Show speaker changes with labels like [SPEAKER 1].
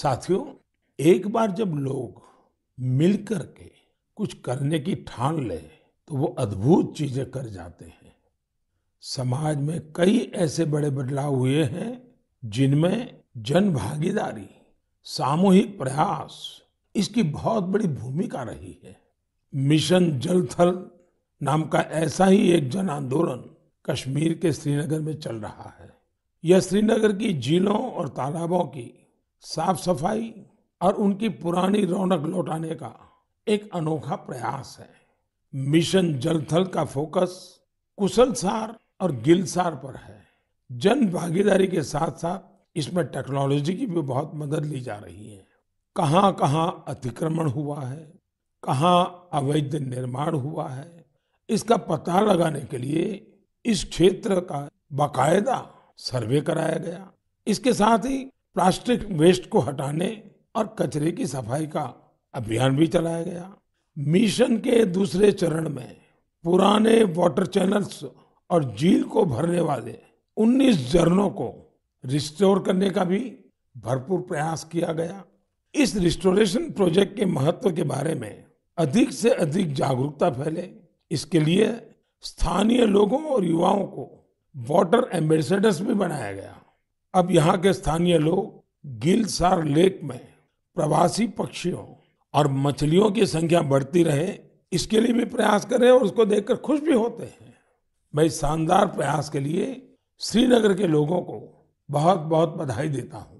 [SPEAKER 1] साथियों एक बार जब लोग मिल के कुछ करने की ठान ले तो वो अद्भुत चीजें कर जाते हैं समाज में कई ऐसे बड़े बदलाव हुए हैं जिनमें जन भागीदारी सामूहिक प्रयास इसकी बहुत बड़ी भूमिका रही है मिशन जल थल नाम का ऐसा ही एक जन आंदोलन कश्मीर के श्रीनगर में चल रहा है यह श्रीनगर की झीलों और तालाबों की साफ सफाई और उनकी पुरानी रौनक लौटाने का एक अनोखा प्रयास है मिशन जल थल का फोकस कुशल सार और गिल सार पर है जन भागीदारी के साथ साथ इसमें टेक्नोलॉजी की भी बहुत मदद ली जा रही है कहाँ कहाँ अतिक्रमण हुआ है कहाँ अवैध निर्माण हुआ है इसका पता लगाने के लिए इस क्षेत्र का बाकायदा सर्वे कराया गया इसके साथ ही प्लास्टिक वेस्ट को हटाने और कचरे की सफाई का अभियान भी चलाया गया मिशन के दूसरे चरण में पुराने वाटर चैनल्स और झील को भरने वाले 19 झरनों को रिस्टोर करने का भी भरपूर प्रयास किया गया इस रिस्टोरेशन प्रोजेक्ट के महत्व के बारे में अधिक से अधिक जागरूकता फैले इसके लिए स्थानीय लोगों और युवाओं को वाटर एम्बेसडर्स भी बनाया गया अब यहाँ के स्थानीय लोग गिलसार लेक में प्रवासी पक्षियों और मछलियों की संख्या बढ़ती रहे इसके लिए भी प्रयास करें और उसको देखकर खुश भी होते हैं मैं इस शानदार प्रयास के लिए श्रीनगर के लोगों को बहुत बहुत बधाई देता हूँ